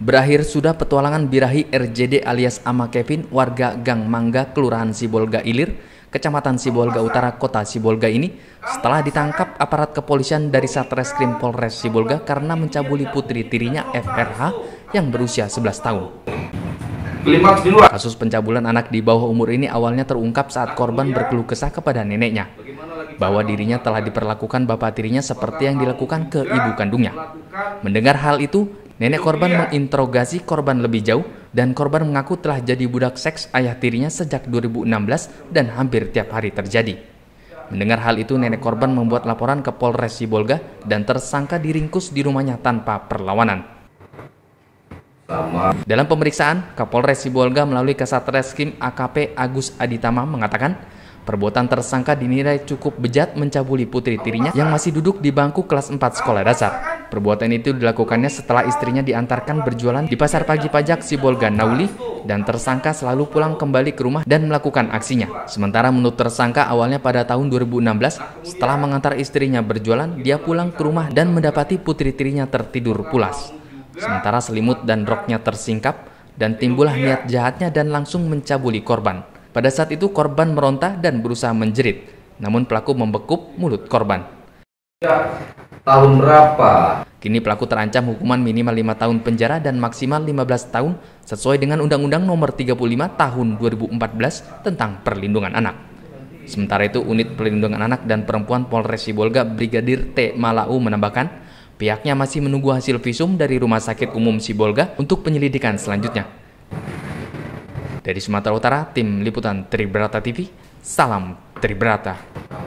Berakhir sudah petualangan birahi RJD alias Ama Kevin warga Gang Mangga, Kelurahan Sibolga Ilir, Kecamatan Sibolga Utara, Kota Sibolga ini setelah ditangkap aparat kepolisian dari Satreskrim Polres Sibolga karena mencabuli putri tirinya FRH yang berusia 11 tahun. Kasus pencabulan anak di bawah umur ini awalnya terungkap saat korban berkeluh kesah kepada neneknya bahwa dirinya telah diperlakukan bapak tirinya seperti yang dilakukan ke ibu kandungnya. Mendengar hal itu, Nenek korban iya. menginterogasi korban lebih jauh dan korban mengaku telah jadi budak seks ayah tirinya sejak 2016 dan hampir tiap hari terjadi. Mendengar hal itu, nenek korban membuat laporan ke Polres Sibolga dan tersangka diringkus di rumahnya tanpa perlawanan. Dalam pemeriksaan, Kapolres Sibolga melalui Kasatreskrim AKP Agus Aditama mengatakan, perbuatan tersangka dinilai cukup bejat mencabuli putri tirinya yang masih duduk di bangku kelas 4 sekolah dasar. Perbuatan itu dilakukannya setelah istrinya diantarkan berjualan di pasar pagi pajak Sibolga Nauli dan tersangka selalu pulang kembali ke rumah dan melakukan aksinya. Sementara menurut tersangka awalnya pada tahun 2016 setelah mengantar istrinya berjualan, dia pulang ke rumah dan mendapati putri tirinya tertidur pulas. Sementara selimut dan roknya tersingkap dan timbullah niat jahatnya dan langsung mencabuli korban. Pada saat itu korban meronta dan berusaha menjerit, namun pelaku membekup mulut korban. Tahun berapa? Kini pelaku terancam hukuman minimal 5 tahun penjara dan maksimal 15 tahun sesuai dengan Undang-Undang Nomor 35 Tahun 2014 tentang Perlindungan Anak. Sementara itu, Unit Perlindungan Anak dan Perempuan Polres Sibolga Brigadir T. Malau menambahkan, pihaknya masih menunggu hasil visum dari Rumah Sakit Umum Sibolga untuk penyelidikan selanjutnya. Dari Sumatera Utara, Tim Liputan Tribrata TV, Salam Tribrata.